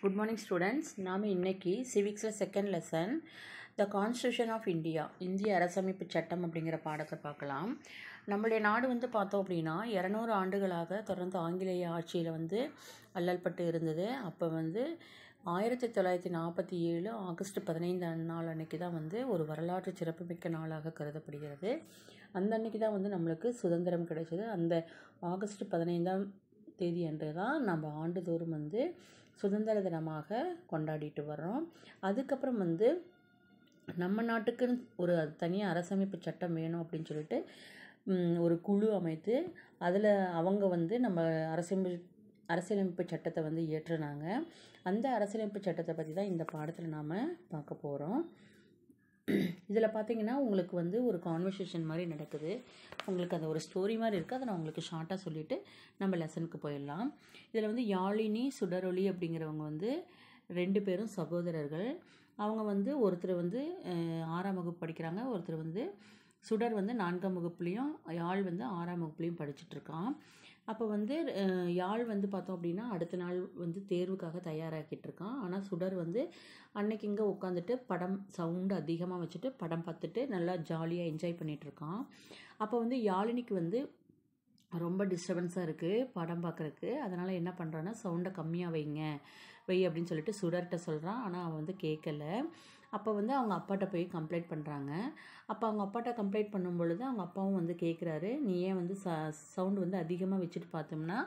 Good morning students நாம் இன்றைக்கி சிவிக்ஸில் second lesson the constitution of India இந்திய அரசமைப்பு சட்டம் அப்படிங்கிற பாடத்தை பார்க்கலாம் நம்மளுடைய நாடு வந்து பார்த்தோம் அப்படின்னா இரநூறு ஆண்டுகளாக தொடர்ந்து ஆங்கிலேய ஆட்சியில் வந்து அல்லல்பட்டு இருந்தது அப்போ வந்து ஆயிரத்தி தொள்ளாயிரத்தி நாற்பத்தி ஏழு ஆகஸ்ட் பதினைந்தாம் நாள் அன்றைக்கி தான் வந்து ஒரு வரலாற்று சிறப்புமிக்க நாளாக கருதப்படுகிறது அந்த அன்னைக்கு தான் வந்து நம்மளுக்கு சுதந்திரம் கிடைச்சது அந்த ஆகஸ்ட் பதினைந்தாம் தேதி அன்று தான் நம்ம ஆண்டுதோறும் வந்து சுதந்திர தினமாக கொண்டாடிட்டு வர்றோம் அதுக்கப்புறம் வந்து நம்ம நாட்டுக்குன்னு ஒரு தனியாக அரசமைப்பு சட்டம் வேணும் அப்படின்னு சொல்லிட்டு ஒரு குழு அமைத்து அதில் அவங்க வந்து நம்ம அரசமைப்பு அரசியலமைப்பு சட்டத்தை வந்து இயற்றுனாங்க அந்த அரசியலமைப்பு சட்டத்தை பற்றி தான் இந்த பாடத்தில் நாம் பார்க்க போகிறோம் இதில் பார்த்தீங்கன்னா உங்களுக்கு வந்து ஒரு கான்வர்சேஷன் மாதிரி நடக்குது உங்களுக்கு அந்த ஒரு ஸ்டோரி மாதிரி இருக்குது அதை நான் உங்களுக்கு ஷார்ட்டாக சொல்லிவிட்டு நம்ம லெசனுக்கு போயிடலாம் இதில் வந்து யாழினி சுடரொலி அப்படிங்கிறவங்க வந்து ரெண்டு பேரும் சகோதரர்கள் அவங்க வந்து ஒருத்தர் வந்து ஆறாம் வகுப்பு படிக்கிறாங்க ஒருத்தர் வந்து சுடர் வந்து நான்காம் வகுப்புலேயும் யாழ் வந்து ஆறாம் வகுப்புலேயும் படிச்சுட்ருக்கான் அப்போ வந்து யாழ் வந்து பார்த்தோம் அப்படின்னா அடுத்த நாள் வந்து தேர்வுக்காக தயாராகிட்டு இருக்கான் ஆனால் சுடர் வந்து அன்னைக்கு இங்கே உட்காந்துட்டு படம் சவுண்டு அதிகமாக வச்சுட்டு படம் பார்த்துட்டு நல்லா ஜாலியாக என்ஜாய் பண்ணிகிட்ருக்கான் அப்போ வந்து யாழினிக்கு வந்து ரொம்ப டிஸ்டர்பன்ஸாக இருக்குது படம் பார்க்குறக்கு அதனால் என்ன பண்ணுறான்னா சவுண்டை கம்மியாக வைங்க வை அப்படின்னு சொல்லிட்டு சுடர்கிட்ட சொல்கிறான் ஆனால் அவன் வந்து கேட்கல அப்போ வந்து அவங்க அப்பாட்ட போய் கம்ப்ளைண்ட் பண்ணுறாங்க அப்போ அவங்க அப்பாட்ட கம்ப்ளைண்ட் பண்ணும் பொழுது அவங்க அப்பாவும் வந்து கேட்குறாரு நீ ஏன் வந்து ச சவுண்டு வந்து அதிகமாக வச்சுட்டு பார்த்தோம்னா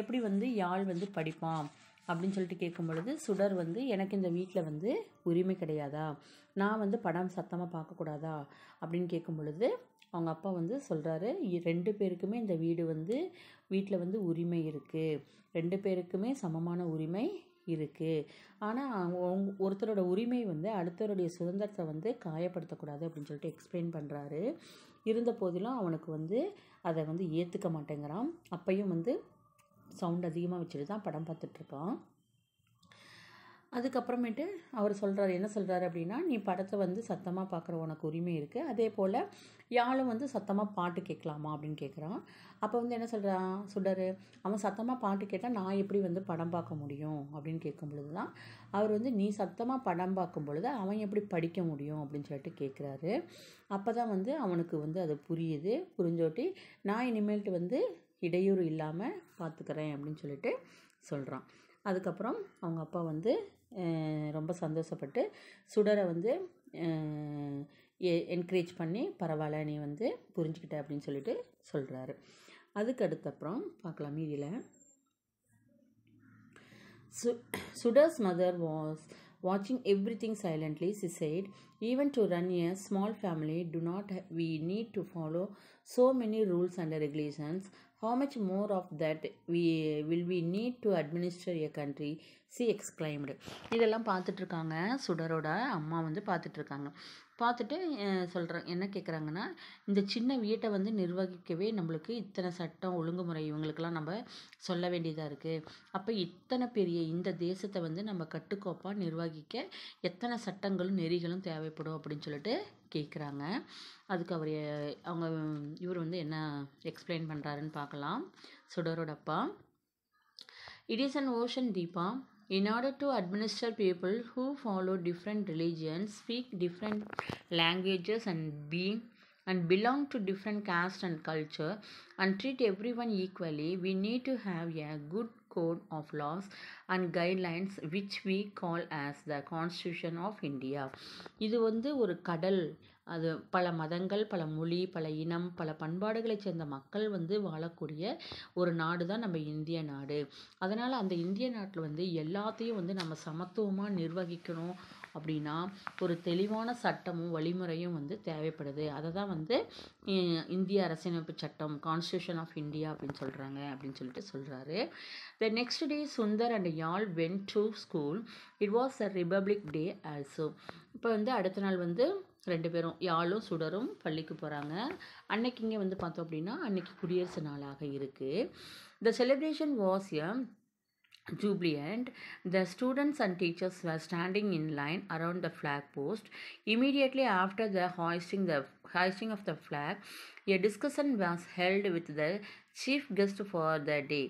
எப்படி வந்து யாழ் வந்து படிப்பான் அப்படின்னு சொல்லிட்டு கேட்கும் பொழுது சுடர் வந்து எனக்கு இந்த வீட்டில் வந்து உரிமை கிடையாதா நான் வந்து படம் சத்தமாக பார்க்கக்கூடாதா அப்படின்னு கேட்கும் பொழுது அவங்க அப்பா வந்து சொல்கிறாரு ரெண்டு பேருக்குமே இந்த வீடு வந்து வீட்டில் வந்து உரிமை இருக்குது ரெண்டு பேருக்குமே சமமான உரிமை இருக்குது ஆனால் ஒருத்தரோட உரிமை வந்து அடுத்தவருடைய சுதந்திரத்தை வந்து காயப்படுத்தக்கூடாது அப்படின்னு சொல்லிட்டு எக்ஸ்பிளைன் பண்ணுறாரு இருந்த போதிலும் அவனுக்கு வந்து அதை வந்து ஏற்றுக்க மாட்டேங்கிறான் அப்பையும் வந்து சவுண்ட் அதிகமாக வச்சுட்டு தான் படம் பார்த்துட்ருக்கான் அதுக்கப்புறமேட்டு அவர் சொல்கிறார் என்ன சொல்கிறாரு அப்படின்னா நீ படத்தை வந்து சத்தமாக பார்க்குற உனக்கு உரிமை இருக்குது அதே போல் யாழும் வந்து சத்தமாக பாட்டு கேட்கலாமா அப்படின்னு கேட்குறான் அப்போ வந்து என்ன சொல்கிறான் சொல்கிறாரு அவன் சத்தமாக பாட்டு கேட்டால் நான் எப்படி வந்து படம் பார்க்க முடியும் அப்படின்னு கேட்கும் பொழுது தான் அவர் வந்து நீ சத்தமாக படம் பார்க்கும் பொழுது அவன் எப்படி படிக்க முடியும் அப்படின்னு சொல்லிட்டு கேட்குறாரு அப்போ தான் வந்து அவனுக்கு வந்து அது புரியுது புரிஞ்சோட்டி நான் இனிமேல்ட்டு வந்து இடையூறு இல்லாமல் பார்த்துக்கிறேன் அப்படின்னு சொல்லிட்டு சொல்கிறான் அதுக்கப்புறம் அவங்க அப்பா வந்து ரொம்ப சந்தோஷப்பட்டு சுடரை வந்து என்கரேஜ் பண்ணி பரவாயில்ல நீ வந்து புரிஞ்சுக்கிட்ட அப்படின்னு சொல்லிட்டு சொல்கிறாரு அதுக்கடுத்தப்புறம் பார்க்கலாம் மீதியில் சு சுடர்ஸ் மதர் வாஸ் வாட்சிங் everything silently she said even to run a small family do not we need to follow so many rules and regulations How much more of that we will we need to administer a country? She exclaimed இதெல்லாம் பார்த்துட்ருக்காங்க சுடரோட அம்மா வந்து பார்த்துட்ருக்காங்க பார்த்துட்டு சொல்கிறேன் என்ன கேட்குறாங்கன்னா இந்த சின்ன வீட்டை வந்து நிர்வகிக்கவே நம்மளுக்கு இத்தனை சட்டம் ஒழுங்குமுறை இவங்களுக்கெல்லாம் நம்ம சொல்ல வேண்டியதாக இருக்குது அப்போ இத்தனை பெரிய இந்த தேசத்தை வந்து நம்ம கட்டுக்கோப்பாக நிர்வகிக்க எத்தனை சட்டங்களும் நெறிகளும் தேவைப்படும் அப்படின்னு சொல்லிட்டு கேட்குறாங்க அதுக்கு அவர் அவங்க இவர் வந்து என்ன எக்ஸ்பிளைன் பண்ணுறாருன்னு பார்க்கலாம் சுடரோட அப்பா it is an ocean Deepa In order to administer people who follow different religions, speak different languages and being and belong to different caste and culture and treat everyone equally, we need to have a good code of laws and guidelines which we call as the constitution of India. இது வந்து ஒரு அது பல மதங்கள் பல மொழி பல இனம் பல பண்பாடுகளை சேர்ந்த மக்கள் வந்து வாழக்கூடிய ஒரு நாடு தான் நம்ம இந்திய நாடு அதனால் அந்த இந்திய நாட்டில் வந்து எல்லாத்தையும் வந்து நம்ம சமத்துவமாக நிர்வகிக்கணும் அப்படின்னா ஒரு தெளிவான சட்டமும் வழிமுறையும் வந்து தேவைப்படுது அதை தான் வந்து இந்திய அரசியலமைப்பு சட்டம் கான்ஸ்டியூஷன் ஆஃப் இந்தியா அப்படின்னு சொல்கிறாங்க அப்படின்னு சொல்லிட்டு சொல்கிறாரு the next day Sundar and Yazh went to school it was a republic day also இப்போ வந்து அடுத்த நாள் வந்து ரெண்டு பேரும் யாழும் சுடரும் பள்ளிக்கு போகிறாங்க அன்னைக்கு இங்கே வந்து பார்த்தோம் அப்படின்னா அன்னைக்கு குடியரசு நாளாக இருக்குது the celebration was a jubilant the students and teachers were standing in line around the flag post immediately after the hoisting the hoisting of the flag a discussion was held with the chief guest for the day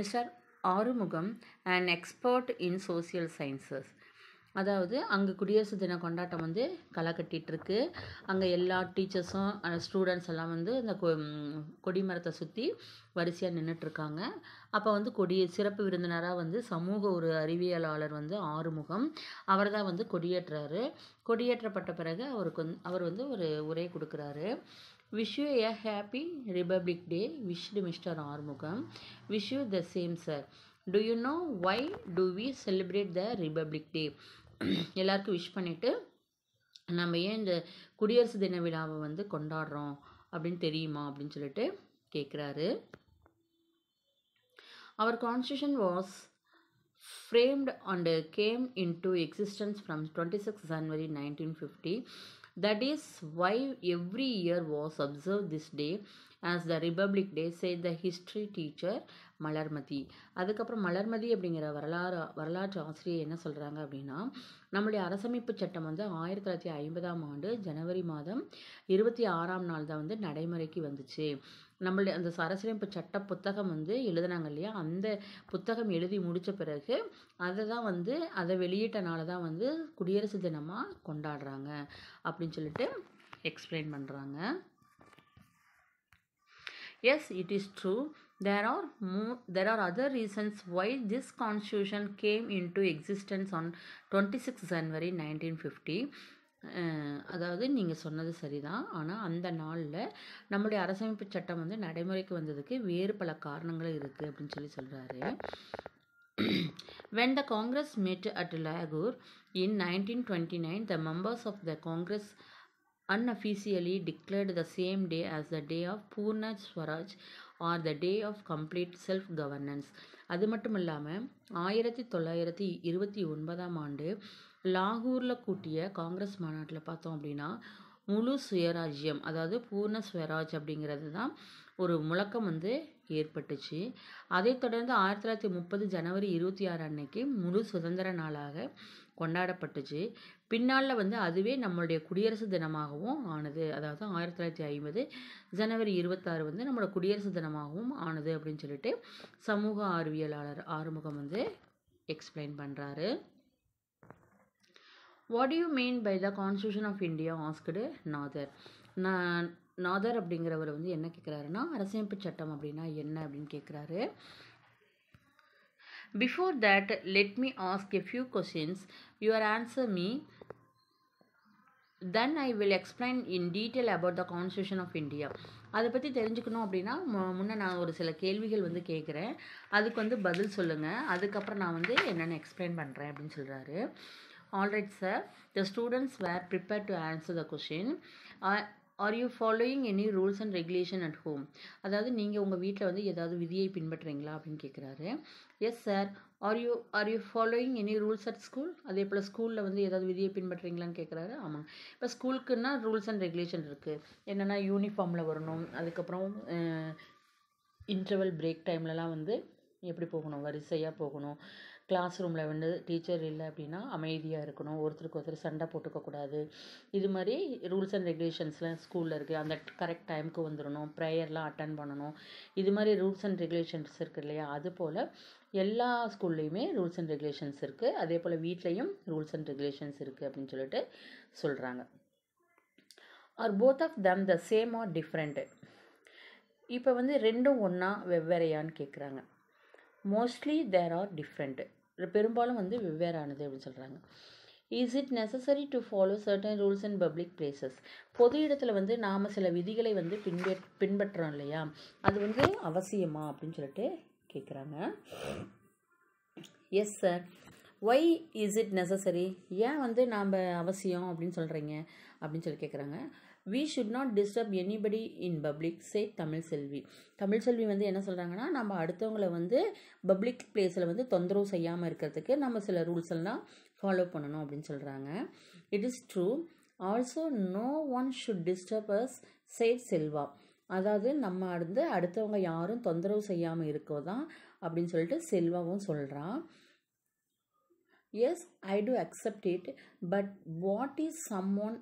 mister Arumugam and expert in social sciences அதாவது அங்கே குடியரசு தின கொண்டாட்டம் வந்து களை கட்டிகிட்ருக்கு அங்கே எல்லா டீச்சர்ஸும் ஸ்டூடெண்ட்ஸ் எல்லாம் வந்து இந்த கொ கொடி மரத்தை சுற்றி வரிசையாக நின்றுட்டுருக்காங்க அப்போ வந்து கொடி சிறப்பு விருந்தினராக வந்து சமூக ஒரு அறிவியலாளர் வந்து ஆறுமுகம் அவர் தான் வந்து கொடியேற்றாரு கொடியேற்றப்பட்ட பிறகு அவருக்கு வந்து அவர் வந்து ஒரு உரை கொடுக்குறாரு wish a happy republic day wished mister Arumugam wish you the same sir to you know why do we celebrate the republic day எல்லாருக்கும் விஷ் பண்ணிவிட்டு நம்ம ஏன் இந்த குடியரசு தின விழாவை வந்து கொண்டாடுறோம் அப்படின்னு தெரியுமா அப்படின்னு சொல்லிட்டு கேட்குறாரு அவர் constitution was framed and came in to existence from twenty six January nineteen fifty that is why every year was observe this day as the republic day say the history teacher Malarmathi அதுக்கப்புறம் மலர்மதி அப்படிங்கிற வரலாறு வரலாற்று ஆசிரியர் என்ன சொல்கிறாங்க அப்படின்னா நம்மளுடைய அரசமைப்பு சட்டம் வந்து ஆயிரத்தி தொள்ளாயிரத்தி ஐம்பதாம் ஆண்டு ஜனவரி மாதம் இருபத்தி ஆறாம் நாள் தான் வந்து நடைமுறைக்கு வந்துச்சு நம்மளுடைய அந்த அரசியலமைப்பு சட்ட புத்தகம் வந்து எழுதுனாங்க இல்லையா அந்த புத்தகம் எழுதி முடித்த பிறகு அதை தான் வந்து அதை வெளியிட்டனால தான் வந்து குடியரசு தினமாக கொண்டாடுறாங்க அப்படின்னு சொல்லிட்டு எக்ஸ்பிளைன் பண்ணுறாங்க yes it is true there are மூ there are other reasons why this constitution came in to existence on twenty six January nineteen fifty அதாவது நீங்கள் சொன்னது சரிதான் ஆனால் அந்த நாளில் நம்முடைய அரசமைப்பு சட்டம் வந்து நடைமுறைக்கு வந்ததுக்கு வேறு பல காரணங்களும் இருக்குது அப்படின்னு சொல்லி சொல்கிறாரு when the Congress met at லாகூர் in nineteen twenty nine the members of the Congress unofficially declared the same day as the day of Purna Swaraj or the day of complete self governance அது மட்டும் இல்லாமல் ஆயிரத்தி தொள்ளாயிரத்தி இருபத்தி ஒன்பதாம் ஆண்டு லாகூரில் கூட்டிய காங்கிரஸ் மாநாட்டில் பார்த்தோம் அப்படின்னா முழு சுயராஜ்யம் அதாவது பூர்ண சுயராஜ் அப்படிங்கிறது தான் ஒரு முழக்கம் வந்து ஏற்பட்டுச்சு அதைத் தொடர்ந்து ஆயிரத்தி தொள்ளாயிரத்தி முப்பது ஜனவரி இருபத்தி ஆறு அன்னைக்கு முழு சுதந்திர நாளாக கொண்டாடப்பட்டுச்சு பின்னால் வந்து அதுவே நம்மளுடைய குடியரசு தினமாகவும் ஆனது அதாவது ஆயிரத்தி தொள்ளாயிரத்தி ஐம்பது ஜனவரி இருபத்தாறு வந்து நம்மளோட குடியரசு தினமாகவும் ஆனது அப்படின்னு சொல்லிட்டு சமூக அறிவியலாளர் ஆறுமுகம் வந்து எக்ஸ்பிளைன் பண்ணுறாரு what you mean by the constitution of India asked Nathar நான் நாதர் அப்படிங்கிறவர் வந்து என்ன கேட்குறாருன்னா அரசியமைப்பு சட்டம் அப்படின்னா என்ன அப்படின்னு கேட்குறாரு Before that, let me ask a few questions. You are answer me. Then I will explain in detail about the constitution of India அதை பற்றி தெரிஞ்சுக்கணும் அப்படின்னா முன்னே நான் ஒரு சில கேள்விகள் வந்து கேட்குறேன் அதுக்கு வந்து பதில் சொல்லுங்கள் அதுக்கப்புறம் நான் வந்து என்னென்னு எக்ஸ்பிளைன் பண்ணுறேன் அப்படின்னு சொல்கிறாரு alright sir the students were prepare to answer the question are you following any rules and regulation at home அதாவது நீங்கள் உங்கள் வீட்டில் வந்து ஏதாவது விதியை பின்பற்றுறீங்களா அப்படின்னு கேட்குறாரு yes sir are you are you following any rules at school அதே போல் ஸ்கூலில் வந்து ஏதாவது விதியை பின்பற்றுறீங்களான்னு கேட்குறாரு ஆமாம் இப்போ ஸ்கூலுக்குன்னா ரூல்ஸ் அண்ட் ரெகுலேஷன் இருக்குது என்னென்னா யூனிஃபார்மில் வரணும் அதுக்கப்புறம் இன்டர்வல் பிரேக் டைம்லலாம் வந்து எப்படி போகணும் வரிசையாக போகணும் கிளாஸ் ரூமில் வந்து டீச்சர் இல்லை அப்படின்னா அமைதியாக இருக்கணும் ஒருத்தருக்கு ஒருத்தர் சண்டை போட்டுக்கக்கூடாது இது மாதிரி ரூல்ஸ் அண்ட் ரெகுலேஷன்ஸ்லாம் ஸ்கூலில் இருக்குது அந்த கரெக்ட் டைமுக்கு வந்துடணும் ப்ரேயர்லாம் அட்டன் பண்ணணும் இது மாதிரி ரூல்ஸ் அண்ட் ரெகுலேஷன்ஸ் இருக்குது இல்லையா அது போல் எல்லா ஸ்கூல்லேயுமே ரூல்ஸ் அண்ட் ரெகுலேஷன்ஸ் இருக்குது அதே போல் வீட்லேயும் ரூல்ஸ் அண்ட் ரெகுலேஷன்ஸ் இருக்குது அப்படின்னு சொல்லிட்டு சொல்கிறாங்க are both of them the same or different இப்போ வந்து ரெண்டும் ஒன்றா வெவ்வேறையான்னு கேட்குறாங்க மோஸ்ட்லி தேர் ஆர் டிஃப்ரெண்ட்டு பெரும்பாலும் வந்து வெவ்வேறானது அப்படின்னு சொல்கிறாங்க is it necessary to follow certain rules in public places பொது இடத்துல வந்து நாம் சில விதிகளை வந்து பின்பற் பின்பற்றுறோம் இல்லையா அது வந்து அவசியமா அப்படின்னு சொல்லிட்டு கேட்குறாங்க yes sir why is it necessary ஏன் வந்து நாம் அவசியம் அப்படின்னு சொல்கிறீங்க அப்படின்னு சொல்லி கேட்குறாங்க we should not disturb anybody in public say Tamil Selvi Tamil Selvi வந்து என்ன சொல்கிறாங்கன்னா நம்ம அடுத்தவங்களை வந்து பப்ளிக் பிளேஸில் வந்து தொந்தரவு செய்யாமல் இருக்கிறதுக்கு நம்ம சில ரூல்ஸ் எல்லாம் ஃபாலோ பண்ணணும் அப்படின்னு சொல்கிறாங்க it is true also no one should disturb us said Selva அதாவது நம்ம அடுத்து அடுத்தவங்க யாரும் தொந்தரவு செய்யாமல் இருக்கோ தான் அப்படின்னு சொல்லிட்டு செல்வாவும் சொல்கிறான் yes I do accept it but what is someone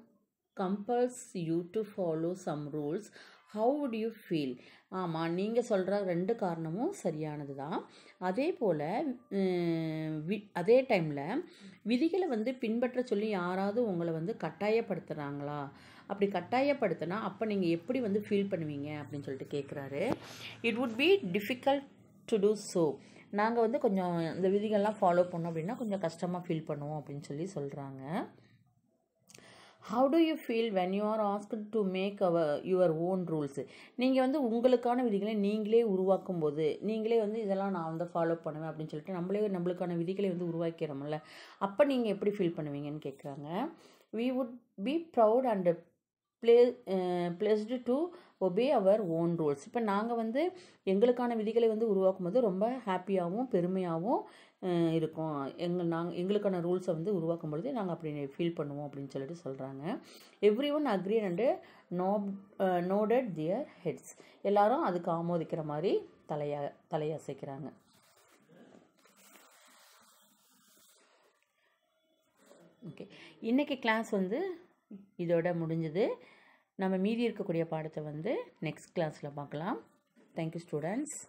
compels you to follow some rules how would you feel ஆமாம் நீங்கள் சொல்கிற ரெண்டு காரணமும் சரியானது தான் அதே போல் வி அதே டைமில் விதிகளை வந்து பின்பற்ற சொல்லி யாராவது உங்களை வந்து கட்டாயப்படுத்துகிறாங்களா அப்படி கட்டாயப்படுத்தினா அப்போ நீங்கள் எப்படி வந்து ஃபீல் பண்ணுவீங்க அப்படின்னு சொல்லிட்டு கேட்குறாரு it would be difficult to do so நாங்கள் வந்து கொஞ்சம் இந்த விதிகள்லாம் ஃபாலோ பண்ணோம் அப்படின்னா கொஞ்சம் கஷ்டமாக ஃபீல் பண்ணுவோம் அப்படின்னு சொல்லி சொல்கிறாங்க how do you feel when you are ask to make our your own rules நீங்கள் வந்து உங்களுக்கான விதிகளை நீங்களே உருவாக்கும் போது நீங்களே வந்து இதெல்லாம் நான் வந்து ஃபாலோ பண்ணுவேன் அப்படின்னு சொல்லிட்டு நம்மளே நம்மளுக்கான விதிகளை வந்து உருவாக்கிறோம்ல அப்போ நீங்கள் எப்படி ஃபீல் பண்ணுவீங்கன்னு கேட்குறாங்க we would be proud and ப்ளே pleased to obey our own rules இப்போ நாங்கள் வந்து எங்களுக்கான விதிகளை வந்து உருவாக்கும் போது ரொம்ப ஹாப்பியாகவும் பெருமையாகவும் இருக்கும் எங்கள் நாங்கள் எங்களுக்கான ரூல்ஸை வந்து உருவாக்கும் பொழுது நாங்கள் அப்படி ஃபீல் பண்ணுவோம் அப்படின்னு சொல்லிட்டு சொல்கிறாங்க எவ்ரி ஒன் அக்ரி அண்டு நோப் நோடட் தியர் ஹெட்ஸ் எல்லாரும் அதுக்கு ஆமோதிக்கிற மாதிரி தலையா தலையசைக்கிறாங்க ஓகே இன்றைக்கி கிளாஸ் வந்து இதோட முடிஞ்சது நம்ம மீதி இருக்கக்கூடிய பாடத்தை வந்து நெக்ஸ்ட் கிளாஸில் பார்க்கலாம் தேங்க்யூ ஸ்டூடெண்ட்ஸ்